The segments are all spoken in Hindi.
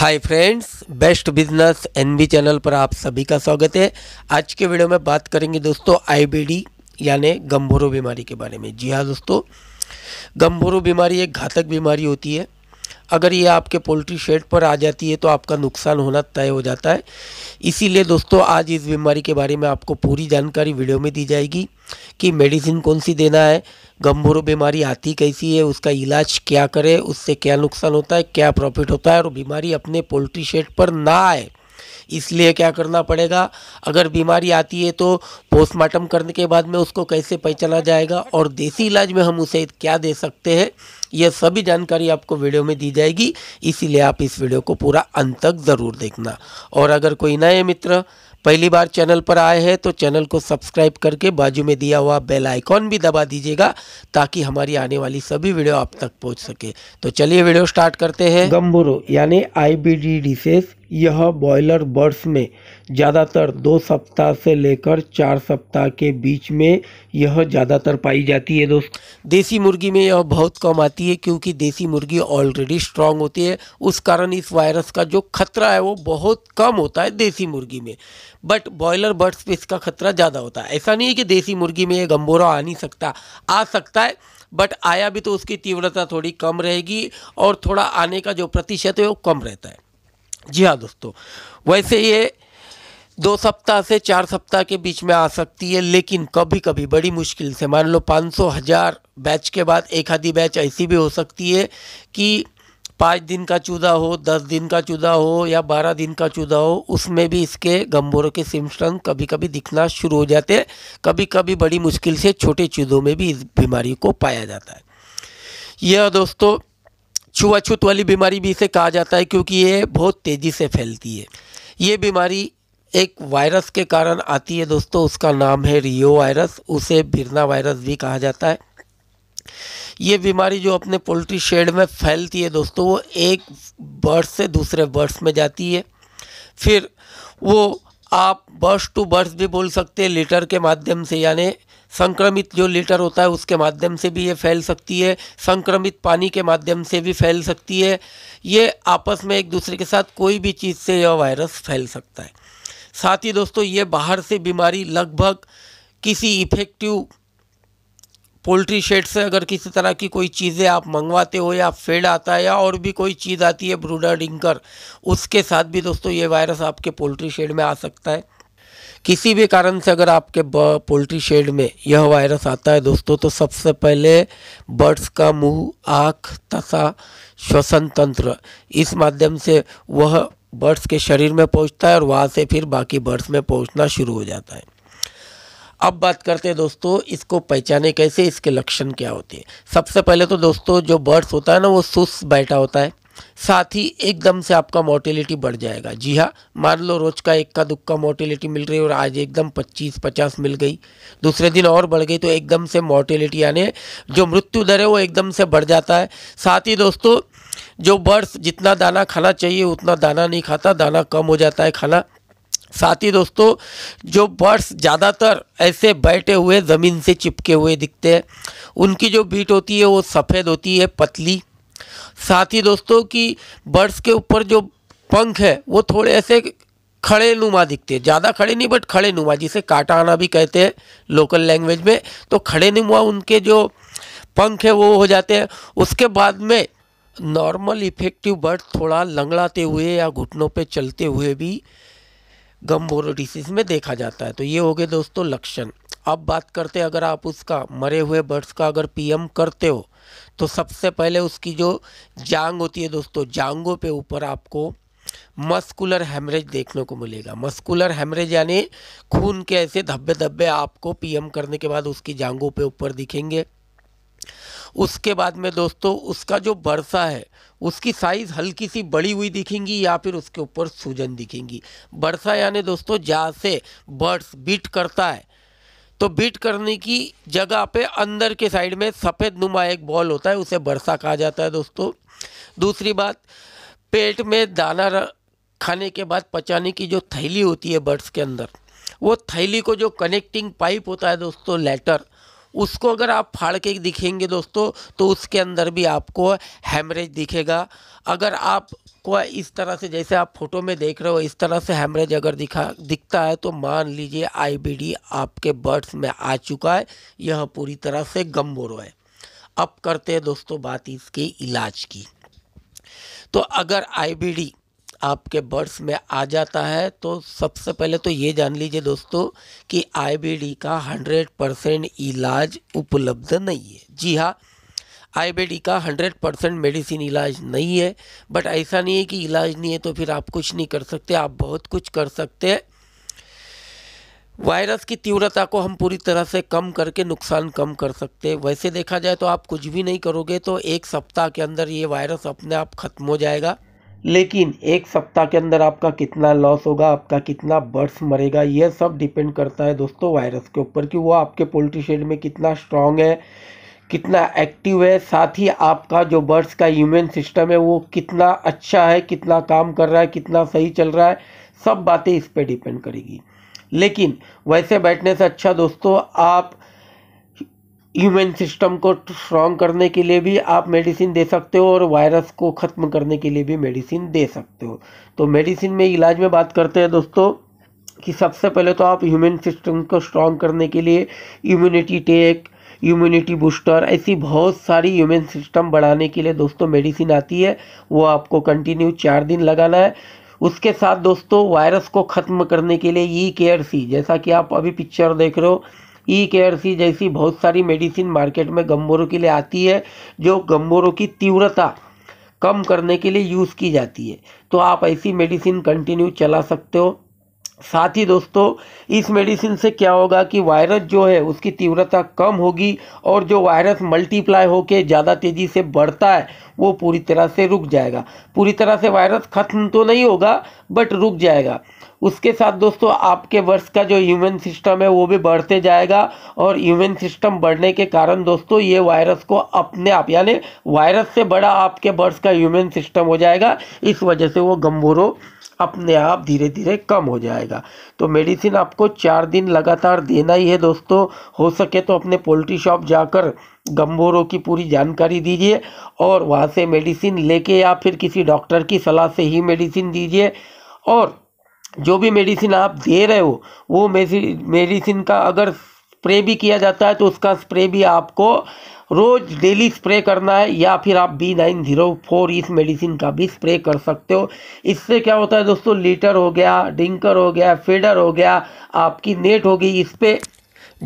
हाय friends best business NB channel पर आप सभी का स्वागत है आज के वीडियो में बात करेंगे दोस्तों आईबीडी यानी गंभोरो बीमारी के बारे में जी हाँ दोस्तों गंभोरो बीमारी एक घातक बीमारी होती है अगर ये आपके पोल्ट्री शेड पर आ जाती है तो आपका नुकसान होना तय हो जाता है इसीलिए दोस्तों आज इस बीमारी के बारे में आपको पूरी जानकारी वीडियो में दी जाएगी कि मेडिसिन कौन सी देना है गंभीर बीमारी आती कैसी है उसका इलाज क्या करें उससे क्या नुकसान होता है क्या प्रॉफिट होता है और बीमारी अपने पोल्ट्री शेड पर ना आए इसलिए क्या करना पड़ेगा अगर बीमारी आती है तो पोस्टमार्टम करने के बाद में उसको कैसे पहचाना जाएगा और देसी इलाज में हम उसे क्या दे सकते हैं यह सभी जानकारी आपको वीडियो में दी जाएगी इसीलिए आप इस वीडियो को पूरा अंत तक ज़रूर देखना और अगर कोई नए मित्र पहली बार चैनल पर आए हैं तो चैनल को सब्सक्राइब करके बाजू में दिया हुआ बेल आइकॉन भी दबा दीजिएगा ताकि हमारी आने वाली सभी वीडियो आप तक पहुंच सके तो चलिए वीडियो स्टार्ट करते हैं गम्बुरु यानी आई बी डी डिसेस यह बॉयलर बर्ड्स में ज़्यादातर दो सप्ताह से लेकर चार सप्ताह के बीच में यह ज़्यादातर पाई जाती है दोस्त देसी मुर्गी में यह बहुत कम आती है क्योंकि देसी मुर्गी ऑलरेडी स्ट्रांग होती है उस कारण इस वायरस का जो खतरा है वो बहुत कम होता है देसी मुर्गी में बट बॉयलर बर्ड्स पर इसका खतरा ज़्यादा होता है ऐसा नहीं है कि देसी मुर्गी में यह गंबोरा आ नहीं सकता आ सकता है बट आया भी तो उसकी तीव्रता थोड़ी कम रहेगी और थोड़ा आने का जो प्रतिशत है वो कम रहता है जी हाँ दोस्तों वैसे ये दो सप्ताह से चार सप्ताह के बीच में आ सकती है लेकिन कभी कभी बड़ी मुश्किल से मान लो पाँच सौ हज़ार बैच के बाद एक आधी बैच ऐसी भी हो सकती है कि पाँच दिन का चूदा हो दस दिन का चूदा हो या बारह दिन का चूदा हो उसमें भी इसके गम्बोरों के सिम्टम कभी कभी दिखना शुरू हो जाते हैं कभी कभी बड़ी मुश्किल से छोटे चूदों में भी इस बीमारी को पाया जाता है यह दोस्तों छुआछूत वाली बीमारी भी इसे कहा जाता है क्योंकि ये बहुत तेज़ी से फैलती है ये बीमारी एक वायरस के कारण आती है दोस्तों उसका नाम है रियो वायरस उसे भिरना वायरस भी कहा जाता है ये बीमारी जो अपने पोल्ट्री शेड में फैलती है दोस्तों वो एक बर्ड से दूसरे बर्ड्स में जाती है फिर वो आप बर्स टू बर्स भी बोल सकते हैं लेटर के माध्यम से यानी संक्रमित जो लेटर होता है उसके माध्यम से भी ये फैल सकती है संक्रमित पानी के माध्यम से भी फैल सकती है ये आपस में एक दूसरे के साथ कोई भी चीज़ से यह वायरस फैल सकता है साथ ही दोस्तों ये बाहर से बीमारी लगभग किसी इफेक्टिव पोल्ट्री शेड से अगर किसी तरह की कोई चीज़ें आप मंगवाते हो या फेड आता है या और भी कोई चीज़ आती है ब्रूडर डिंकर उसके साथ भी दोस्तों ये वायरस आपके पोल्ट्री शेड में आ सकता है किसी भी कारण से अगर आपके पोल्ट्री शेड में यह वायरस आता है दोस्तों तो सबसे पहले बर्ड्स का मुंह आँख तथा श्वसन तंत्र इस माध्यम से वह बर्ड्स के शरीर में पहुंचता है और वहाँ से फिर बाकी बर्ड्स में पहुंचना शुरू हो जाता है अब बात करते हैं दोस्तों इसको पहचाने कैसे इसके लक्षण क्या होते हैं सबसे पहले तो दोस्तों जो बर्ड्स होता है ना वो सुस्त बैठा होता है साथ ही एकदम से आपका मोटिलिटी बढ़ जाएगा जी हाँ मान लो रोज का एक का दुक्का मोटिलिटी मिल रही है और आज एकदम 25 50 मिल गई दूसरे दिन और बढ़ गई तो एकदम से मोटिलिटी यानी जो मृत्यु दर है वो एकदम से बढ़ जाता है साथ ही दोस्तों जो बर्ड्स जितना दाना खाना चाहिए उतना दाना नहीं खाता दाना कम हो जाता है खाना साथ ही दोस्तों जो बर्ड्स ज़्यादातर ऐसे बैठे हुए ज़मीन से चिपके हुए दिखते हैं उनकी जो बीट होती है वो सफ़ेद होती है पतली साथ ही दोस्तों कि बर्ड्स के ऊपर जो पंख है वो थोड़े ऐसे खड़े नुमा दिखते हैं ज़्यादा खड़े नहीं बट खड़े नुमा जिसे काटा आना भी कहते हैं लोकल लैंग्वेज में तो खड़े नुमा उनके जो पंख है वो हो जाते हैं उसके बाद में नॉर्मल इफेक्टिव बर्ड थोड़ा लंगड़ाते हुए या घुटनों पे चलते हुए भी गम्बोरोडिसिस में देखा जाता है तो ये हो गए दोस्तों लक्षण अब बात करते अगर आप उसका मरे हुए बर्ड्स का अगर पीएम करते हो तो सबसे पहले उसकी जो जांग होती है दोस्तों जांगों पे ऊपर आपको मस्कुलर हेमरेज देखने को मिलेगा मस्कुलर हेमरेज यानी खून के ऐसे धब्बे धब्बे आपको पीएम करने के बाद उसकी जांगों पे ऊपर दिखेंगे उसके बाद में दोस्तों उसका जो बरसा है उसकी साइज़ हल्की सी बड़ी हुई दिखेंगी या फिर उसके ऊपर सूजन दिखेंगी बरसा यानी दोस्तों जहाँ से बर्ड्स बीट करता है तो बीट करने की जगह पे अंदर के साइड में सफ़ेद नुमा एक बॉल होता है उसे बरसा कहा जाता है दोस्तों दूसरी बात पेट में दाना खाने के बाद पचाने की जो थैली होती है बर्ड्स के अंदर वो थैली को जो कनेक्टिंग पाइप होता है दोस्तों लेटर उसको अगर आप फाड़ के दिखेंगे दोस्तों तो उसके अंदर भी आपको हेमरेज दिखेगा अगर आप को इस तरह से जैसे आप फोटो में देख रहे हो इस तरह से हेमरेज अगर दिखा दिखता है तो मान लीजिए आईबीडी आपके बर्ड्स में आ चुका है यह पूरी तरह से गम्बोरो है अब करते हैं दोस्तों बात इसके इलाज की तो अगर आईबीडी आपके बर्ड्स में आ जाता है तो सबसे पहले तो ये जान लीजिए दोस्तों कि आईबीडी का 100 परसेंट इलाज उपलब्ध नहीं है जी हाँ आईबीडी का 100 परसेंट मेडिसिन इलाज नहीं है बट ऐसा नहीं है कि इलाज नहीं है तो फिर आप कुछ नहीं कर सकते आप बहुत कुछ कर सकते हैं वायरस की तीव्रता को हम पूरी तरह से कम करके नुकसान कम कर सकते हैं वैसे देखा जाए तो आप कुछ भी नहीं करोगे तो एक सप्ताह के अंदर ये वायरस अपने आप ख़त्म हो जाएगा लेकिन एक सप्ताह के अंदर आपका कितना लॉस होगा आपका कितना बर्ड्स मरेगा यह सब डिपेंड करता है दोस्तों वायरस के ऊपर कि वो आपके पोल्ट्री शेड में कितना स्ट्रांग है कितना एक्टिव है साथ ही आपका जो बर्ड्स का इम्यून सिस्टम है वो कितना अच्छा है कितना काम कर रहा है कितना सही चल रहा है सब बातें इस पर डिपेंड करेगी लेकिन वैसे बैठने से अच्छा दोस्तों आप इम्यून सिस्टम को स्ट्रॉन्ग करने के लिए भी आप मेडिसिन दे सकते हो और वायरस को ख़त्म करने के लिए भी मेडिसिन दे सकते हो तो मेडिसिन में इलाज में बात करते हैं दोस्तों कि सबसे पहले तो आप ह्यूमन सिस्टम को स्ट्रॉन्ग करने के लिए इम्यूनिटी टेक इम्यूनिटी बूस्टर ऐसी बहुत सारी ह्यूमन सिस्टम बढ़ाने के लिए दोस्तों मेडिसिन आती है वो आपको कंटिन्यू चार दिन लगाना है उसके साथ दोस्तों वायरस को ख़त्म करने के लिए ई केयर सी जैसा कि आप अभी पिक्चर देख रहे हो ई e सी जैसी बहुत सारी मेडिसिन मार्केट में गम्बोरों के लिए आती है जो गम्बोरों की तीव्रता कम करने के लिए यूज़ की जाती है तो आप ऐसी मेडिसिन कंटिन्यू चला सकते हो साथ ही दोस्तों इस मेडिसिन से क्या होगा कि वायरस जो है उसकी तीव्रता कम होगी और जो वायरस मल्टीप्लाई होकर ज़्यादा तेज़ी से बढ़ता है वो पूरी तरह से रुक जाएगा पूरी तरह से वायरस ख़त्म तो नहीं होगा बट रुक जाएगा उसके साथ दोस्तों आपके वर्ष का जो इम्यून सिस्टम है वो भी बढ़ते जाएगा और इम्यून सिस्टम बढ़ने के कारण दोस्तों ये वायरस को अपने आप यानी वायरस से बड़ा आपके वर्ष का इम्यून सिस्टम हो जाएगा इस वजह से वो गम्भोरो अपने आप धीरे धीरे कम हो जाएगा तो मेडिसिन आपको चार दिन लगातार देना ही है दोस्तों हो सके तो अपने पोल्ट्री शॉप जाकर गंभोरों की पूरी जानकारी दीजिए और वहाँ से मेडिसिन लेके या फिर किसी डॉक्टर की सलाह से ही मेडिसिन दीजिए और जो भी मेडिसिन आप दे रहे हो वो मेडिसिन का अगर स्प्रे भी किया जाता है तो उसका स्प्रे भी आपको रोज़ डेली स्प्रे करना है या फिर आप बी नाइन ज़ीरो फोर इस मेडिसिन का भी स्प्रे कर सकते हो इससे क्या होता है दोस्तों लीटर हो गया डिंकर हो गया फेडर हो गया आपकी नेट हो गई इस पर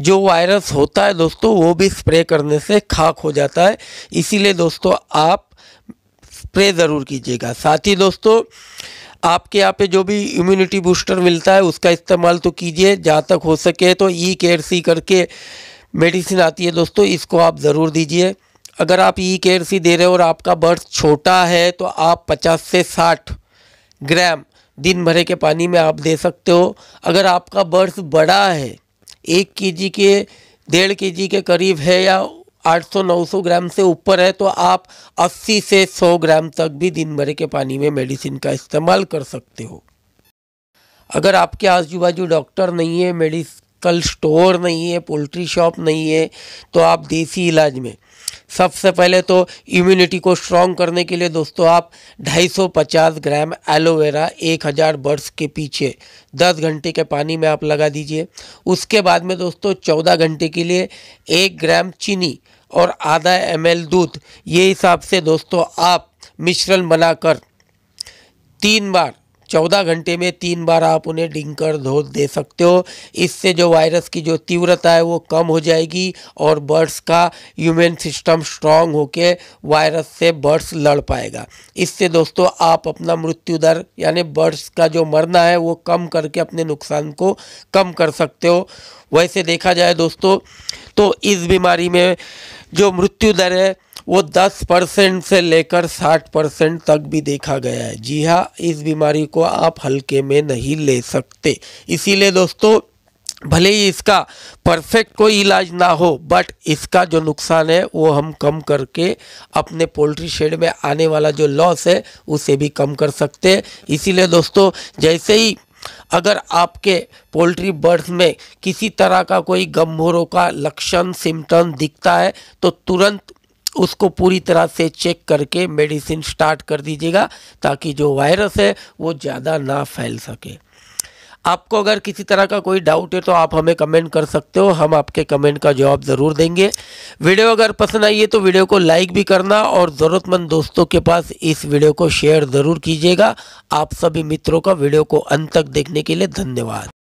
जो वायरस होता है दोस्तों वो भी स्प्रे करने से खाक हो जाता है इसीलिए दोस्तों आप स्प्रे ज़रूर कीजिएगा साथ ही दोस्तों आपके यहाँ पे जो भी इम्यूनिटी बूस्टर मिलता है उसका इस्तेमाल तो कीजिए जहाँ तक हो सके तो ई केयर सी करके मेडिसिन आती है दोस्तों इसको आप ज़रूर दीजिए अगर आप ई केयर सी दे रहे हो और आपका बर्थ छोटा है तो आप पचास से साठ ग्राम दिन भरे के पानी में आप दे सकते हो अगर आपका बर्थ बड़ा है एक के जी के डेढ़ के जी के करीब है या 800-900 ग्राम से ऊपर है तो आप 80 से 100 ग्राम तक भी दिन भर के पानी में मेडिसिन का इस्तेमाल कर सकते हो अगर आपके आजू बाजू डॉक्टर नहीं है मेडिकल स्टोर नहीं है पोल्ट्री शॉप नहीं है तो आप देसी इलाज में सबसे पहले तो इम्यूनिटी को स्ट्रॉन्ग करने के लिए दोस्तों आप 250 ग्राम एलोवेरा 1000 बर्ड्स के पीछे 10 घंटे के पानी में आप लगा दीजिए उसके बाद में दोस्तों 14 घंटे के लिए एक ग्राम चीनी और आधा एम दूध ये हिसाब से दोस्तों आप मिश्रण बनाकर तीन बार चौदह घंटे में तीन बार आप उन्हें डिंग कर धो दे सकते हो इससे जो वायरस की जो तीव्रता है वो कम हो जाएगी और बर्ड्स का ह्यूमन सिस्टम स्ट्रांग होके वायरस से बर्ड्स लड़ पाएगा इससे दोस्तों आप अपना मृत्यु दर यानी बर्ड्स का जो मरना है वो कम करके अपने नुकसान को कम कर सकते हो वैसे देखा जाए दोस्तों तो इस बीमारी में जो मृत्यु दर है वो 10 परसेंट से लेकर 60 परसेंट तक भी देखा गया है जी हाँ इस बीमारी को आप हल्के में नहीं ले सकते इसीलिए दोस्तों भले ही इसका परफेक्ट कोई इलाज ना हो बट इसका जो नुकसान है वो हम कम करके अपने पोल्ट्री शेड में आने वाला जो लॉस है उसे भी कम कर सकते हैं इसीलिए दोस्तों जैसे ही अगर आपके पोल्ट्री बर्थ में किसी तरह का कोई गम्भोरों का लक्षण सिम्टम दिखता है तो तुरंत उसको पूरी तरह से चेक करके मेडिसिन स्टार्ट कर दीजिएगा ताकि जो वायरस है वो ज़्यादा ना फैल सके आपको अगर किसी तरह का कोई डाउट है तो आप हमें कमेंट कर सकते हो हम आपके कमेंट का जवाब ज़रूर देंगे वीडियो अगर पसंद आई है तो वीडियो को लाइक भी करना और ज़रूरतमंद दोस्तों के पास इस वीडियो को शेयर ज़रूर कीजिएगा आप सभी मित्रों का वीडियो को अंत तक देखने के लिए धन्यवाद